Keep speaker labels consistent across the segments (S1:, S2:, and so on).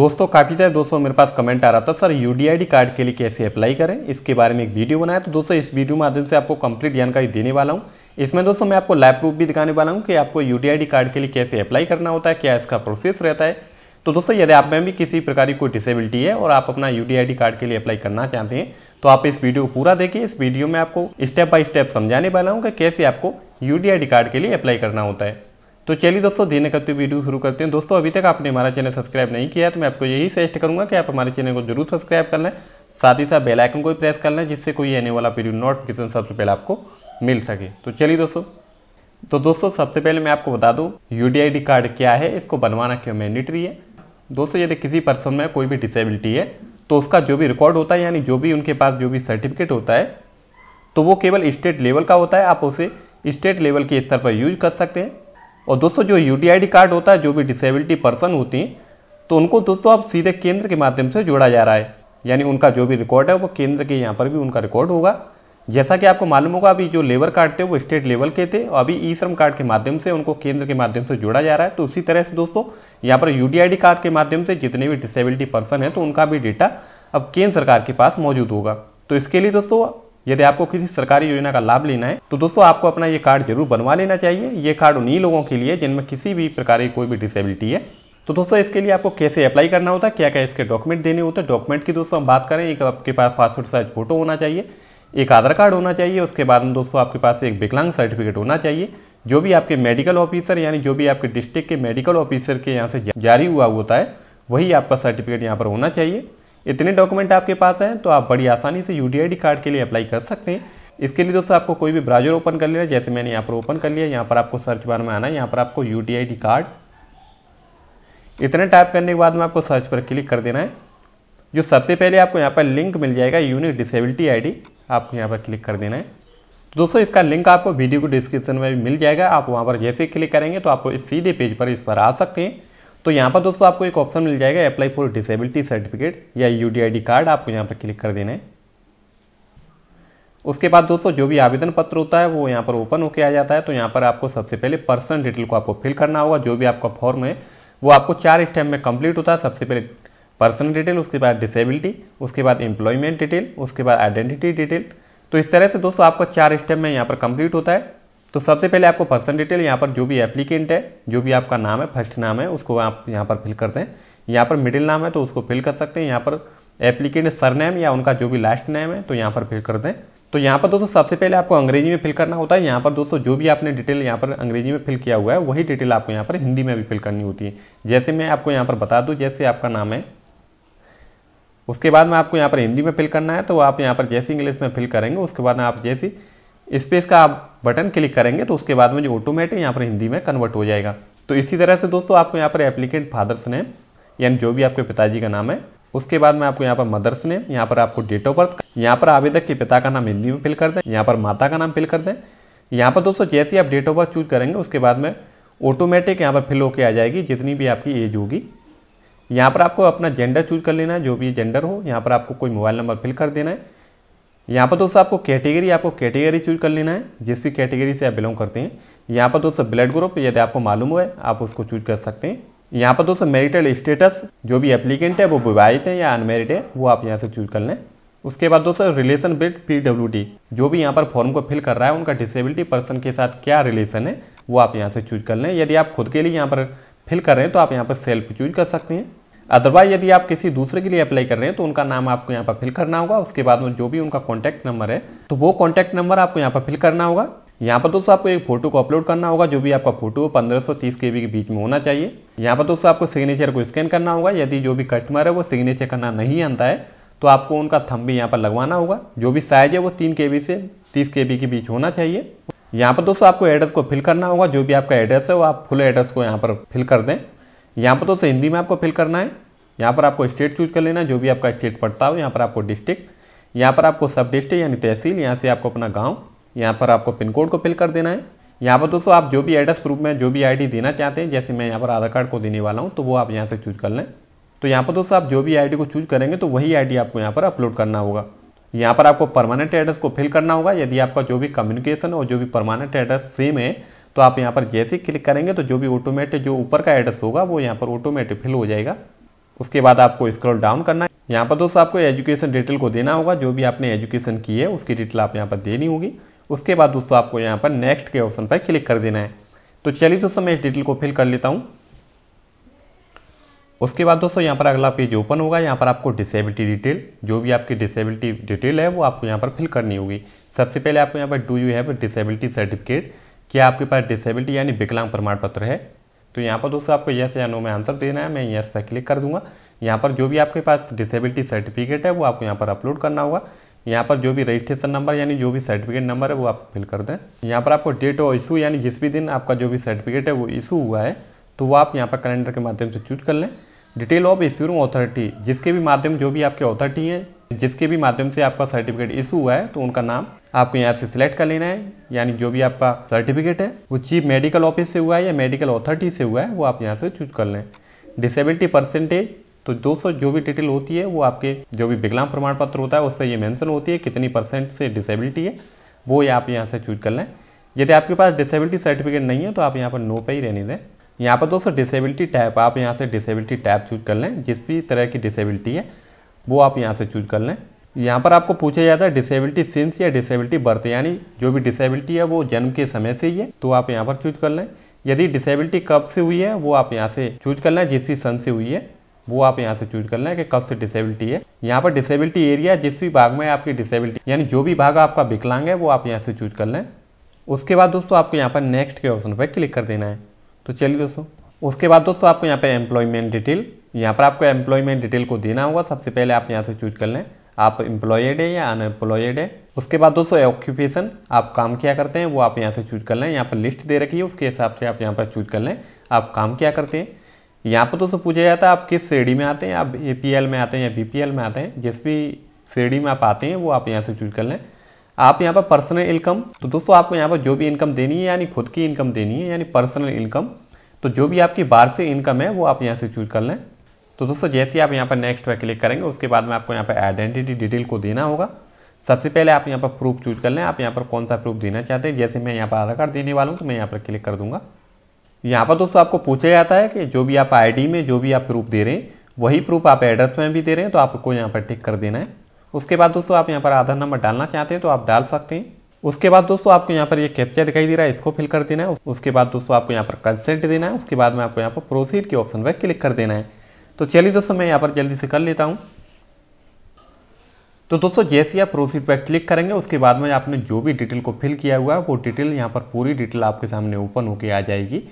S1: दोस्तों काफ़ी सारे दोस्तों मेरे पास कमेंट आ रहा था सर यू कार्ड के लिए कैसे अप्लाई करें इसके बारे में एक वीडियो बनाया तो दोस्तों इस वीडियो माध्यम से आपको कंप्लीट जानकारी देने वाला हूँ इसमें दोस्तों मैं आपको लाइव प्रूफ भी दिखाने वाला हूँ कि आपको यू कार्ड के लिए कैसे अप्लाई करना होता है क्या इसका प्रोसेस रहता है तो दोस्तों यदि आप में भी किसी प्रकार की कोई डिसेबिलिटी है और आप अपना यू कार्ड के लिए अप्लाई करना चाहते हैं तो आप इस वीडियो को पूरा देखिए इस वीडियो में आपको स्टेप बाय स्टेप समझाने वाला हूँ कि कैसे आपको यू कार्ड के लिए अप्लाई करना होता है तो चलिए दोस्तों देने करते वीडियो शुरू करते हैं दोस्तों अभी तक आपने हमारा चैनल सब्सक्राइब नहीं किया है तो मैं आपको यही सजेस्ट करूंगा कि आप हमारे चैनल को जरूर सब्सक्राइब कर लें साथ ही साथ बेल आइकन को भी प्रेस कर लें जिससे कोई आने वाला वीडियो नोटिफिकेशन सबसे पहले आपको मिल सके तो चलिए दोस्तों तो दोस्तों सबसे पहले मैं आपको बता दूँ यू कार्ड क्या है इसको बनवाना क्यों मैंडेटरी है दोस्तों यदि किसी पर्सन में कोई भी डिसेबिलिटी है तो उसका जो भी रिकॉर्ड होता है यानी जो भी उनके पास जो भी सर्टिफिकेट होता है तो वो केवल स्टेट लेवल का होता है आप उसे स्टेट लेवल के स्तर पर यूज कर सकते हैं और दोस्तों जो यू कार्ड होता है जो भी डिसेबिलिटी पर्सन होती हैं तो उनको दोस्तों अब सीधे केंद्र के माध्यम से जोड़ा जा रहा है यानी उनका जो भी रिकॉर्ड है वो केंद्र के यहाँ पर भी उनका रिकॉर्ड होगा जैसा कि आपको मालूम होगा अभी जो लेबर कार्ड थे वो स्टेट लेवल के थे और अभी ई श्रम कार्ड के माध्यम से उनको केंद्र के माध्यम से जोड़ा जा रहा है तो उसी तरह से दोस्तों यहाँ पर यू कार्ड के माध्यम से जितने भी डिसेबिलिटी पर्सन है तो उनका भी डेटा अब केंद्र सरकार के पास मौजूद होगा तो इसके लिए दोस्तों यदि आपको किसी सरकारी योजना का लाभ लेना है तो दोस्तों आपको अपना ये कार्ड जरूर बनवा लेना चाहिए ये कार्ड उन्हीं लोगों के लिए जिनमें किसी भी प्रकार की कोई भी डिसेबिलिटी है तो दोस्तों इसके लिए आपको कैसे अप्लाई करना होता है क्या क्या इसके डॉक्यूमेंट देने होते हैं डॉक्यूमेंट की दोस्तों हम बात करें एक आपके पास पासपोर्ट साइज फोटो होना चाहिए एक आधार कार्ड होना चाहिए उसके बाद में दोस्तों आपके पास एक विकलांग सर्टिफिकेट होना चाहिए जो भी आपके मेडिकल ऑफिसर यानी जो भी आपके डिस्ट्रिक्ट के मेडिकल ऑफिसर के यहाँ से जारी हुआ होता है वही आपका सर्टिफिकेट यहाँ पर होना चाहिए इतने डॉक्यूमेंट आपके पास हैं तो आप बड़ी आसानी से यू कार्ड के लिए अप्लाई कर सकते हैं इसके लिए दोस्तों आपको कोई भी ब्राउजर ओपन कर लेना जैसे मैंने यहाँ पर ओपन कर लिया यहाँ पर आपको सर्च बार में आना है यहाँ पर आपको यू कार्ड इतना टाइप करने के बाद में आपको सर्च पर क्लिक कर देना है जो सबसे पहले आपको यहाँ पर लिंक मिल जाएगा यूनिक डिसेबिलिटी आई आपको यहाँ पर क्लिक कर देना है तो दोस्तों इसका लिंक आपको वीडियो को डिस्क्रिप्शन में भी मिल जाएगा आप वहाँ पर जैसे क्लिक करेंगे तो आपको इस सीधे पेज पर इस पर आ सकते हैं तो यहाँ पर दोस्तों आपको एक ऑप्शन मिल जाएगा अप्लाई फॉर डिसेबिलिटी सर्टिफिकेट या यू कार्ड आपको यहाँ पर क्लिक कर देना है उसके बाद दोस्तों जो भी आवेदन पत्र होता है वो यहाँ पर ओपन होके आ जाता है तो यहाँ पर आपको सबसे पहले पर्सनल डिटेल को आपको फिल करना होगा जो भी आपका फॉर्म है वो आपको चार स्टेप में कंप्लीट होता है सबसे पहले पर्सनल डिटेल उसके बाद डिसेबिलिटी उसके बाद एम्प्लॉयमेंट डिटेल उसके बाद आइडेंटिटी डिटेल तो इस तरह से दोस्तों आपको चार स्टेप में यहाँ पर कंप्लीट होता है तो सबसे पहले आपको पर्सन डिटेल यहाँ पर जो भी एप्लीकेंट है जो भी आपका नाम है फर्स्ट नाम है उसको आप यहाँ पर फिल करते हैं यहाँ पर मिडिल नाम है तो उसको फिल कर सकते हैं यहाँ पर एप्लीकेंट सरनेम या उनका जो भी लास्ट नेम है तो यहाँ पर फिल कर दें तो यहाँ पर दोस्तों सबसे पहले आपको अंग्रेजी में फिल करना होता है यहाँ पर दोस्तों जो भी आपने डिटेल यहाँ पर अंग्रेजी में फिल किया हुआ है वही डिटेल आपको यहाँ पर हिंदी में भी फिल करनी होती है जैसे मैं आपको यहाँ पर बता दूँ जैसे आपका नाम है उसके बाद में आपको यहाँ पर हिंदी में फिल करना है तो आप यहाँ पर जैसे इंग्लिश में फिल करेंगे उसके बाद आप जैसी स्पेस का आप बटन क्लिक करेंगे तो उसके बाद में जो ऑटोमेटिक यहाँ पर हिंदी में कन्वर्ट हो जाएगा तो इसी तरह से दोस्तों आपको यहाँ पर एप्लीकेंट फादर्स नेम यानी जो भी आपके पिताजी का नाम है उसके बाद में आपको यहाँ पर मदर्स नेम यहाँ पर आपको डेट ऑफ बर्थ यहाँ पर आवेदक के पिता का नाम हिंदी में फिल कर दें यहाँ पर माता का नाम फिल कर दें यहाँ पर दोस्तों जैसे आप डेट ऑफ बर्थ चूज करेंगे उसके बाद में ऑटोमेटिक यहाँ पर फिल होके आ जाएगी जितनी भी आपकी एज होगी यहाँ पर आपको अपना जेंडर चूज कर लेना है जो भी जेंडर हो यहाँ पर आपको कोई मोबाइल नंबर फिल कर देना है यहाँ पर दोस्तों आपको कैटेगरी आपको कैटेगरी चूज कर लेना है जिस भी कैटेगरी से आप बिलोंग करते हैं यहाँ पर दोस्तों ब्लड ग्रुप यदि आपको मालूम है आप उसको चूज कर सकते हैं यहाँ पर दोस्तों मेरिटल स्टेटस जो भी एप्लीकेंट है वो विवाहित है या अनमेरिड है वो आप यहाँ से चूज कर लें उसके बाद दोस्तों रिलेशन विद पीडब्ल्यूडी जो भी यहाँ पर फॉर्म को फिल कर रहा है उनका डिसेबिलिटी पर्सन के साथ क्या रिलेशन है वो आप यहाँ से चूज कर लें यदि आप खुद के लिए यहाँ पर फिल कर रहे हैं तो आप यहाँ पर सेल्फ चूज कर सकते हैं अदरवाइज यदि आप किसी दूसरे के लिए अप्लाई कर रहे हैं तो उनका नाम आपको यहाँ पर फिल करना होगा उसके बाद में जो भी उनका कॉन्टैक्ट नंबर है तो वो कॉन्टैक्ट नंबर आपको यहाँ पर फिल करना होगा यहाँ पर दोस्तों आपको एक फोटो को अपलोड करना होगा जो भी आपका फोटो पंद्रह सौ तीस के बी के बीच में होना चाहिए यहाँ पर दोस्तों आपको सिग्नेचर को स्कैन करना होगा यदि जो भी कस्टमर है वो सिग्नेचर करना नहीं आता है तो आपको उनका थम भी यहाँ पर लगवाना होगा जो भी साइज है वो तीन के बी से तीस के बी के बीच होना चाहिए यहाँ पर दोस्तों आपको एड्रेस को फिल करना होगा जो भी आपका एड्रेस है वो आप फुल एड्रेस को यहाँ पर फिल कर दें यहाँ पर दोस्तों हिंदी में आपको फिल करना है यहाँ पर आपको स्टेट चूज कर लेना जो भी आपका स्टेट पड़ता हो यहाँ पर आपको डिस्ट्रिक्ट यहाँ पर आपको सब डिस्ट्रिक्ट यानी तहसील यहाँ से आपको अपना गाँव यहाँ पर आपको पिन कोड को फिल कर देना है यहाँ पर दोस्तों आप जो भी एड्रेस प्रूफ में जो भी आईडी देना चाहते हैं जैसे मैं यहाँ पर आधार कार्ड को देने वाला हूँ तो वो आप यहाँ से चूज कर लें तो यहाँ पर दोस्तों आप जो भी आईडी को चूज करेंगे तो वही आईडी आपको यहाँ पर अपलोड करना होगा यहाँ पर आपको परमानेंट एड्रेस को फिल करना होगा यदि आपका जो भी कम्युनिकेशन और जो भी परमानेंट एड्रेस सेम है तो आप यहाँ पर जैसे ही क्लिक करेंगे तो जो भी ऑटोमेटिक जो ऊपर का एड्रेस होगा वो यहाँ पर ऑटोमेटिक फिल हो जाएगा उसके बाद आपको स्क्रॉल डाउन करना है यहाँ पर दोस्तों आपको एजुकेशन डिटेल को देना होगा जो भी आपने एजुकेशन की है उसकी डिटेल आप यहाँ पर देनी होगी उसके बाद दोस्तों आपको यहाँ पर नेक्स्ट के ऑप्शन पर क्लिक कर देना है तो चलिए दोस्तों मैं इस डिटेल को फिल कर लेता हूँ उसके बाद दोस्तों यहाँ पर अगला पेज ओपन होगा यहाँ पर आपको डिसेबिलिटी डिटेल जो भी आपकी डिसेबिलिटी डिटेल है वो आपको यहाँ पर फिल करनी होगी सबसे पहले आपको यहाँ पर do you have disability certificate क्या आपके पास डिसेबिलिटी यानी विकलांग प्रमाण पत्र है तो यहाँ पर दोस्तों आपको यस या नो में आंसर देना है मैं यस पर क्लिक कर दूंगा यहाँ पर जो भी आपके पास डिसेबिलिटी सर्टिफिकेट है वो आपको यहाँ पर अपलोड करना होगा यहाँ पर जो भी रजिस्ट्रेशन नंबर यानी जो भी सर्टिफिकेट नंबर है वो आप फिल कर दें यहाँ पर आपको डेट ऑफ इशू यानी जिस भी दिन आपका जो भी सर्टिफिकेट है वो इशू हुआ है तो वो आप यहाँ पर कैलेंडर के माध्यम से चूज कर लें डिटेल ऑफ इश्यूइंग अथॉरिटी जिसके भी माध्यम जो भी आपके अथॉरिटी है जिसके भी माध्यम से आपका सर्टिफिकेट इशू हुआ है तो उनका नाम आपको यहाँ से सिलेक्ट कर लेना है यानी जो भी आपका सर्टिफिकेट है वो चीफ मेडिकल ऑफिस से हुआ है या मेडिकल अथॉरिटी से हुआ है वो आप यहाँ से चूज कर लें डिसेबिलिटी परसेंटेज तो दोस्तों जो भी डिटेल होती है वो आपके जो भी विकलांग प्रमाण पत्र होता है उस पर ये मेंशन होती है कितनी परसेंट से डिसेबिलिटी है वो आप यहाँ से चूज कर लें यदि आपके पास डिसेबिलिटी सर्टिफिकेट नहीं है तो आप यहाँ पर नो पे ही रहने दें यहाँ पर दोस्तों डिसेबिलिटी टैप आप यहाँ से डिसेबिलिटी टैप चूज कर लें जिस भी तरह की डिसेबिलिटी है वो आप यहाँ से चूज कर लें यहाँ पर आपको पूछा जाता है डिसेबिलिटी सिंस या डिसेबिलिटी बर्थ यानी जो भी डिसेबिलिटी है वो जन्म के समय से ही है तो आप यहाँ पर चूज कर लें यदि डिसेबिलिटी कब से हुई है वो आप यहाँ से चूज कर लें जिस भी सन से हुई है वो आप यहाँ से चूज कर लें कि कब से डिसेबिलिटी है यहाँ पर डिसेबिलिटी एरिया जिस भी भाग में आपकी डिसेबिलिटी यानी जो भी भाग आपका विकलांग है वो आप यहाँ से चूज कर लें उसके बाद दोस्तों आपको यहाँ पर नेक्स्ट के ऑप्शन पर क्लिक कर देना है तो चलिए दोस्तों उसके बाद दोस्तों आपको यहाँ पे एम्प्लॉयमेंट डिटेल यहाँ पर आपको एम्प्लॉयमेंट डिटेल को देना होगा सबसे पहले आप यहाँ से चूज कर लें आप एम्प्लॉयड है या अनएम्प्लॉयड है उसके बाद दोस्तों ऑक्यूपेशन आप काम क्या करते हैं वो आप यहाँ से चूज कर लें यहाँ पर लिस्ट दे रखी है उसके हिसाब से आप यहाँ पर चूज कर लें आप काम क्या करते हैं यहाँ पर दोस्तों पूछा जाता है आप किस श्रेणी में आते हैं आप ए में आते हैं या बी में आते हैं जिस भी श्रेणी में आप आते हैं वो आप यहाँ से चूज कर लें आप यहाँ पर पर्सनल इनकम तो दोस्तों आपको यहाँ पर जो भी इनकम देनी है यानी खुद की इनकम देनी है यानी पर्सनल इनकम तो जो भी आपकी वार्षिक इनकम है वो आप यहाँ से चूज कर लें तो दोस्तों जैसे ही आप यहाँ पर नेक्स्ट पर क्लिक करेंगे उसके बाद में आपको यहाँ पर आइडेंटिटी डिटेल को देना होगा सबसे पहले आप यहाँ पर प्रूफ चूज कर लें आप यहाँ पर कौन सा प्रूफ देना चाहते हैं जैसे मैं यहाँ पर आधार कार्ड देने वाला हूँ तो मैं यहाँ पर क्लिक कर दूंगा यहाँ पर दोस्तों आपको पूछा जाता है कि जो भी आप आईडी में जो भी आप प्रूफ दे रहे हैं वही प्रूफ आप एड्रेस में भी दे रहे हैं तो आपको यहाँ पर टिक कर देना है उसके बाद दोस्तों आप यहाँ पर आधार नंबर डालना चाहते हैं तो आप डाल सकते हैं उसके बाद दोस्तों आपको यहाँ पर ये कैप्चा दिखाई दे रहा है इसको फिल कर देना है उसके बाद दोस्तों आपको यहाँ पर कंसेंट देना है उसके बाद में आपको यहाँ पर प्रोसीड के ऑप्शन पर क्लिक कर देना है तो चलिए दोस्तों मैं यहाँ पर जल्दी से कर लेता हूँ तो दोस्तों जैसे आप प्रोसीड पर क्लिक करेंगे उसके बाद में आपने जो भी डिटेल को फिल किया हुआ है वो डिटेल यहाँ पर पूरी डिटेल आपके सामने ओपन होके आ जाएगी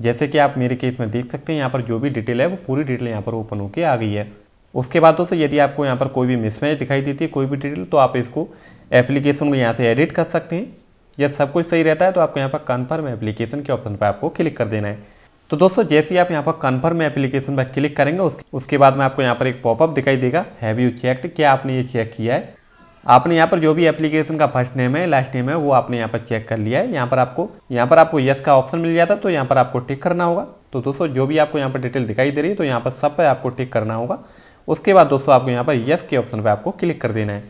S1: जैसे कि आप मेरे केस में देख सकते हैं यहाँ पर जो भी डिटेल है वो पूरी डिटेल यहाँ पर ओपन होके आ गई है उसके बाद दोस्तों यदि आपको यहाँ पर कोई भी मिसमैच दिखाई देती है कोई भी डिटेल तो आप इसको एप्लीकेशन को यहाँ से एडिट कर सकते हैं यदि सब कुछ सही रहता है तो आपको यहाँ पर कन्फर्म एप्लीकेशन के ऑप्शन पर आपको क्लिक कर देना है तो दोस्तों जैसे ही आप यहाँ पर कन्फर्म एप्लीकेशन पर क्लिक करेंगे उसके उसके बाद में आपको यहाँ पर एक पॉपअप दिखाई देगा हैव यू चेक क्या आपने ये चेक किया है आपने यहाँ पर जो भी एप्लीकेशन का फर्स्ट नेम है लास्ट नेम है वो आपने यहाँ पर चेक कर लिया है यहाँ पर आपको यहाँ पर आपको यस का ऑप्शन मिल जाता है तो यहाँ पर आपको टिक करना होगा तो दोस्तों जो भी आपको यहाँ पर डिटेल दिखाई दे रही है तो यहाँ पर सब पर आपको टिक करना होगा उसके बाद दोस्तों आपको यहाँ पर यस के ऑप्शन पर आपको क्लिक कर देना है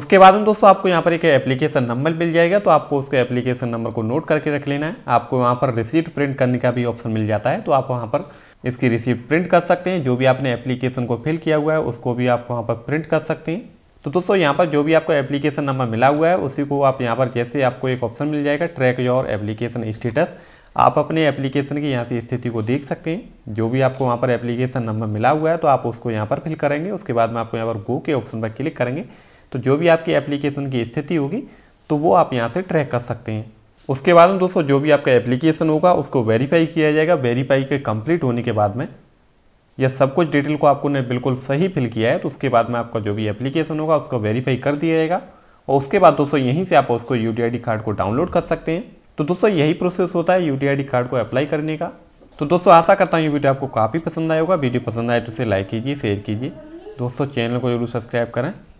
S1: उसके बाद में दोस्तों आपको यहाँ पर एक एप्लीकेशन नंबर मिल जाएगा तो आपको उसके एप्लीकेशन नंबर को नोट करके रख लेना है आपको वहाँ पर रिसीप्ट प्रिंट करने का भी ऑप्शन मिल जाता है तो आप वहाँ पर इसकी रिसीप्ट प्रिंट कर सकते हैं जो भी आपने एप्लीकेशन को फिल किया हुआ है उसको भी आप वहाँ पर प्रिंट कर सकते हैं तो दोस्तों यहाँ पर जो भी आपको एप्लीकेशन नंबर मिला हुआ है उसी को आप यहाँ पर जैसे आपको एक ऑप्शन मिल जाएगा ट्रैक योर एप्लीकेशन स्टेटस आप अपने एप्लीकेशन की यहाँ से स्थिति को देख सकते हैं जो भी आपको वहाँ पर एप्लीकेशन नंबर मिला हुआ है तो आप उसको यहाँ पर फिल करेंगे उसके बाद में आपको यहाँ पर गो के ऑप्शन पर क्लिक करेंगे तो जो भी आपकी एप्लीकेशन की स्थिति होगी तो वो आप यहाँ से ट्रैक कर सकते हैं उसके बाद में दोस्तों जो भी आपका एप्लीकेशन होगा उसको वेरीफाई किया जाएगा वेरीफाई के कम्प्लीट होने के बाद में यह सब कुछ डिटेल को आपको ने बिल्कुल सही फिल किया है तो उसके बाद में आपका जो भी एप्लीकेशन होगा उसको वेरीफाई कर दिया जाएगा और उसके बाद दोस्तों यहीं से आप उसको यू कार्ड को डाउनलोड कर सकते हैं तो दोस्तों यही प्रोसेस होता है यूटीआईडी कार्ड को अप्लाई करने का तो दोस्तों आशा करता हूँ ये वीडियो आपको काफ़ी पसंद आएगा वीडियो पसंद आए तो इसे लाइक कीजिए शेयर कीजिए दोस्तों चैनल को जरूर सब्सक्राइब करें